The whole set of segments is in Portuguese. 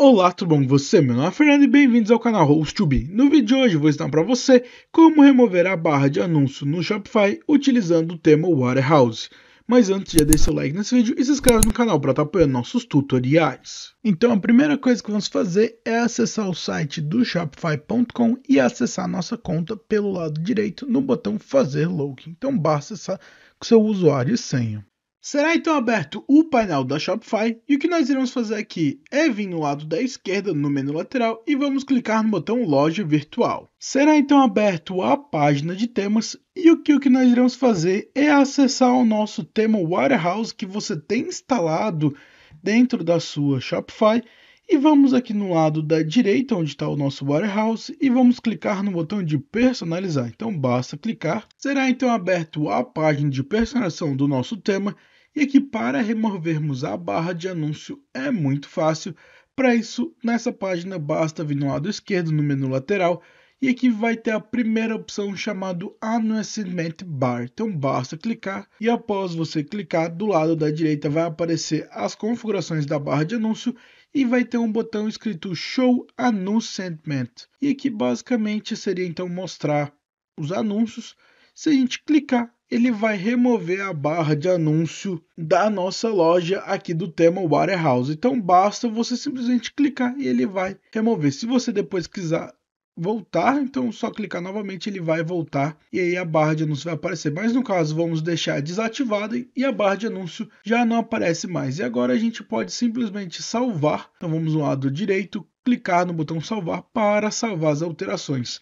Olá, tudo bom com você? Meu nome é Fernando e bem-vindos ao canal host No vídeo de hoje vou ensinar para você como remover a barra de anúncio no Shopify utilizando o tema Warehouse. Mas antes já deixa seu like nesse vídeo e se inscreve no canal para estar tá apoiando nossos tutoriais. Então a primeira coisa que vamos fazer é acessar o site do Shopify.com e acessar nossa conta pelo lado direito no botão fazer login. Então basta acessar com seu usuário e senha. Será então aberto o painel da Shopify e o que nós iremos fazer aqui é vir no lado da esquerda no menu lateral e vamos clicar no botão loja virtual. Será então aberto a página de temas e o que, o que nós iremos fazer é acessar o nosso tema Warehouse que você tem instalado dentro da sua Shopify e vamos aqui no lado da direita onde está o nosso Warehouse e vamos clicar no botão de personalizar. Então basta clicar. Será então aberto a página de personalização do nosso tema e que para removermos a barra de anúncio é muito fácil. Para isso, nessa página basta vir no lado esquerdo no menu lateral e aqui vai ter a primeira opção chamado Announcement Bar. Então basta clicar e após você clicar do lado da direita vai aparecer as configurações da barra de anúncio e vai ter um botão escrito Show Announcement. E aqui basicamente seria então mostrar os anúncios. Se a gente clicar, ele vai remover a barra de anúncio da nossa loja aqui do tema Warehouse. Então basta você simplesmente clicar e ele vai remover. Se você depois quiser voltar, então só clicar novamente ele vai voltar e aí a barra de anúncio vai aparecer. Mas no caso vamos deixar desativada e a barra de anúncio já não aparece mais. E agora a gente pode simplesmente salvar. Então vamos no lado direito, clicar no botão salvar para salvar as alterações.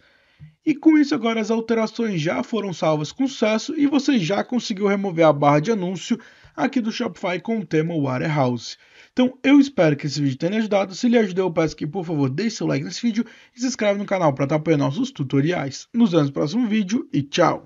E com isso agora as alterações já foram salvas com sucesso e você já conseguiu remover a barra de anúncio aqui do Shopify com o tema Warehouse. Então eu espero que esse vídeo tenha ajudado, se lhe ajudou eu peço que por favor deixe seu like nesse vídeo e se inscreve no canal para estar tá apoiando nossos tutoriais. Nos vemos no próximo vídeo e tchau!